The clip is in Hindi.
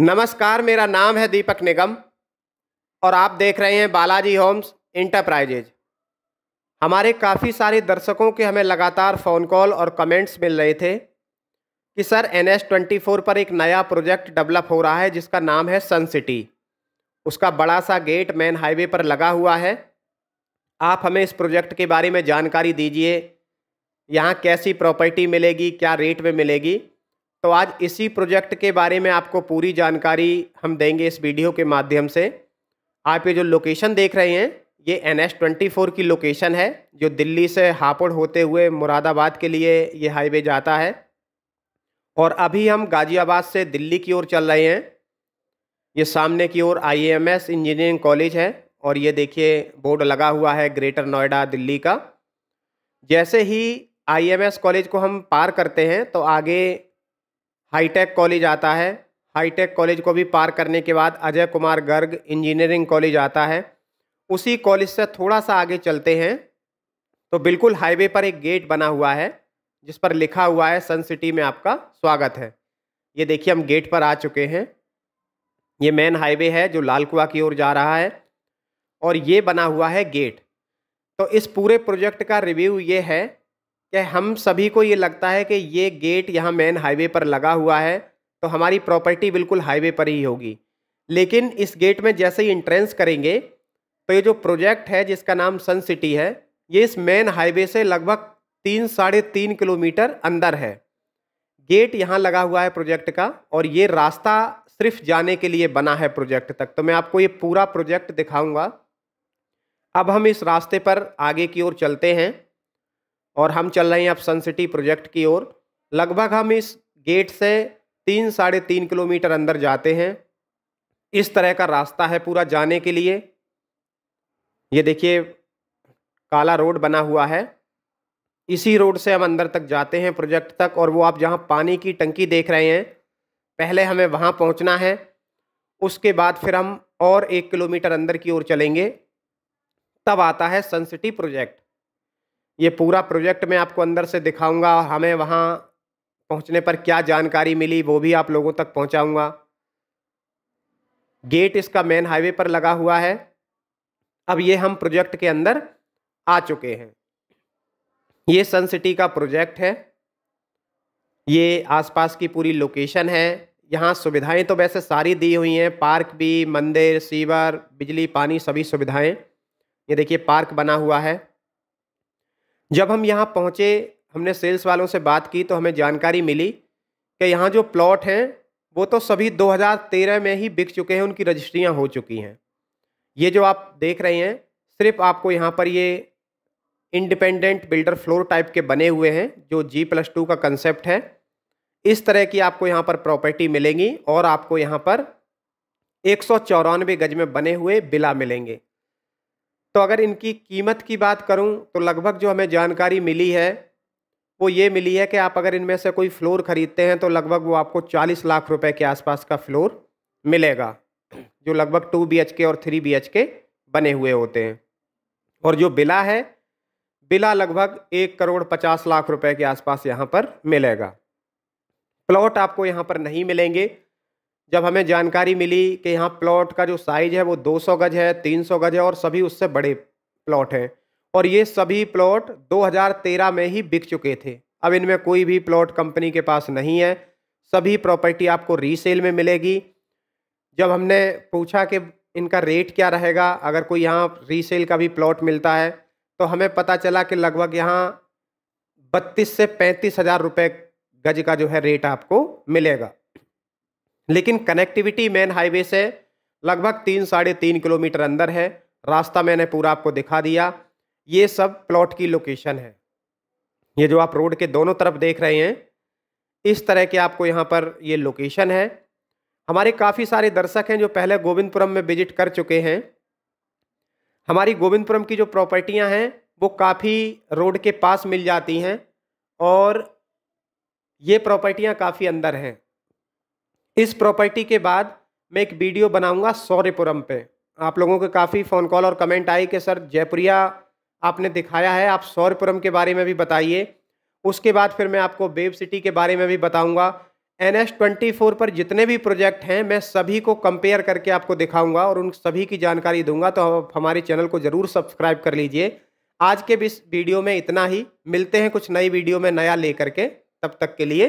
नमस्कार मेरा नाम है दीपक निगम और आप देख रहे हैं बालाजी होम्स इंटरप्राइजेज हमारे काफ़ी सारे दर्शकों के हमें लगातार फ़ोन कॉल और कमेंट्स मिल रहे थे कि sir N S twenty four पर एक नया प्रोजेक्ट डेवलप हो रहा है जिसका नाम है सन सिटी उसका बड़ा सा गेट मेन हाईवे पर लगा हुआ है आप हमें इस प्रोजेक्ट के बारे में जानकारी दीजिए यहाँ कैसी प्रॉपर्टी मिलेगी क्या रेट में मिलेगी तो आज इसी प्रोजेक्ट के बारे में आपको पूरी जानकारी हम देंगे इस वीडियो के माध्यम से आप ये जो लोकेशन देख रहे हैं ये एन एस ट्वेंटी फोर की लोकेशन है जो दिल्ली से हापुड़ होते हुए मुरादाबाद के लिए ये हाईवे जाता है और अभी हम गाज़ियाबाद से दिल्ली की ओर चल रहे हैं ये सामने की ओर I M S engineering college है और ये देखिए बोर्ड लगा हुआ है ग्रेटर नोएडा दिल्ली का जैसे ही आई एम एस कॉलेज को हम पार करते हैं तो आगे हाईटेक कॉलेज आता है हाईटेक कॉलेज को भी पार करने के बाद अजय कुमार गर्ग इंजीनियरिंग कॉलेज आता है उसी कॉलेज से थोड़ा सा आगे चलते हैं तो बिल्कुल हाईवे पर एक गेट बना हुआ है जिस पर लिखा हुआ है सन सिटी में आपका स्वागत है ये देखिए हम गेट पर आ चुके हैं ये मेन हाईवे है जो लाल कुआ की ओर जा रहा है और ये बना हुआ है गेट तो इस पूरे प्रोजेक्ट का रिव्यू ये है कि हम सभी को ये लगता है कि ये गेट यहाँ मेन हाईवे पर लगा हुआ है तो हमारी प्रॉपर्टी बिल्कुल हाईवे पर ही होगी लेकिन इस गेट में जैसे ही इंट्रेंस करेंगे तो ये जो प्रोजेक्ट है जिसका नाम सन सिटी है ये इस मेन हाईवे से लगभग तीन साढ़े तीन किलोमीटर अंदर है गेट यहाँ लगा हुआ है प्रोजेक्ट का और ये रास्ता सिर्फ जाने के लिए बना है प्रोजेक्ट तक तो मैं आपको ये पूरा प्रोजेक्ट दिखाऊंगा अब हम इस रास्ते पर आगे की ओर चलते हैं और हम चल रहे हैं अब सन सिटी प्रोजेक्ट की ओर लगभग हम इस गेट से तीन साढ़े तीन किलोमीटर अंदर जाते हैं इस तरह का रास्ता है पूरा जाने के लिए ये देखिए काला रोड बना हुआ है इसी रोड से हम अंदर तक जाते हैं प्रोजेक्ट तक और वो आप जहाँ पानी की टंकी देख रहे हैं पहले हमें वहाँ पहुँचना है उसके बाद फिर हम और एक किलोमीटर अंदर की ओर चलेंगे तब आता है सन सिटी प्रोजेक्ट ये पूरा प्रोजेक्ट मैं आपको अंदर से दिखाऊंगा और हमें वहाँ पहुँचने पर क्या जानकारी मिली वो भी आप लोगों तक पहुँचाऊँगा गेट इसका मेन हाईवे पर लगा हुआ है अब ये हम प्रोजेक्ट के अंदर आ चुके हैं ये सन सिटी का प्रोजेक्ट है ये आसपास की पूरी लोकेशन है यहाँ सुविधाएं तो वैसे सारी दी हुई हैं पार्क भी मंदिर सीवर बिजली पानी सभी सुविधाएं ये देखिए पार्क बना हुआ है जब हम यहाँ पहुँचे हमने सेल्स वालों से बात की तो हमें जानकारी मिली कि यहाँ जो प्लॉट हैं वो तो सभी 2013 में ही बिक चुके हैं उनकी रजिस्ट्रियाँ हो चुकी हैं ये जो आप देख रहे हैं सिर्फ आपको यहाँ पर ये इंडिपेंडेंट बिल्डर फ्लोर टाइप के बने हुए हैं जो जी प्लस टू का कंसेप्ट है इस तरह की आपको यहाँ पर प्रॉपर्टी मिलेंगी और आपको यहाँ पर एक गज में बने हुए बिला मिलेंगे तो अगर इनकी कीमत की बात करूं तो लगभग जो हमें जानकारी मिली है वो ये मिली है कि आप अगर इनमें से कोई फ्लोर ख़रीदते हैं तो लगभग वो आपको चालीस लाख रुपए के आसपास का फ्लोर मिलेगा जो लगभग टू बी के और थ्री बी के बने हुए होते हैं और जो बिला है बिला लगभग एक करोड़ पचास लाख रुपये के आसपास यहाँ पर मिलेगा प्लॉट आपको यहाँ पर नहीं मिलेंगे जब हमें जानकारी मिली कि यहाँ प्लॉट का जो साइज है वो 200 गज है 300 गज है और सभी उससे बड़े प्लॉट हैं और ये सभी प्लॉट 2013 में ही बिक चुके थे अब इनमें कोई भी प्लॉट कंपनी के पास नहीं है सभी प्रॉपर्टी आपको रीसेल में मिलेगी जब हमने पूछा कि इनका रेट क्या रहेगा अगर कोई यहाँ रीसेल का भी प्लॉट मिलता है तो हमें पता चला कि लगभग यहाँ बत्तीस से पैंतीस हज़ार रुपये गज का जो है रेट आपको मिलेगा लेकिन कनेक्टिविटी मेन हाईवे से लगभग तीन साढ़े तीन किलोमीटर अंदर है रास्ता मैंने पूरा आपको दिखा दिया ये सब प्लॉट की लोकेशन है ये जो आप रोड के दोनों तरफ देख रहे हैं इस तरह के आपको यहाँ पर ये लोकेशन है हमारे काफ़ी सारे दर्शक हैं जो पहले गोविंदपुरम में विजिट कर चुके हैं हमारी गोविंदपुरम की जो प्रॉपर्टियाँ हैं वो काफ़ी रोड के पास मिल जाती हैं और ये प्रॉपर्टियाँ काफ़ी अंदर हैं इस प्रॉपर्टी के बाद मैं एक वीडियो बनाऊंगा सौर्यपुरम पे आप लोगों के काफ़ी फ़ोन कॉल और कमेंट आई कि सर जयपुरिया आपने दिखाया है आप सौर्यपुरम के बारे में भी बताइए उसके बाद फिर मैं आपको बेब सिटी के बारे में भी बताऊंगा एन एस ट्वेंटी फोर पर जितने भी प्रोजेक्ट हैं मैं सभी को कंपेयर करके आपको दिखाऊंगा और उन सभी की जानकारी दूंगा तो आप हमारे चैनल को ज़रूर सब्सक्राइब कर लीजिए आज के इस वीडियो में इतना ही मिलते हैं कुछ नई वीडियो में नया लेकर के तब तक के लिए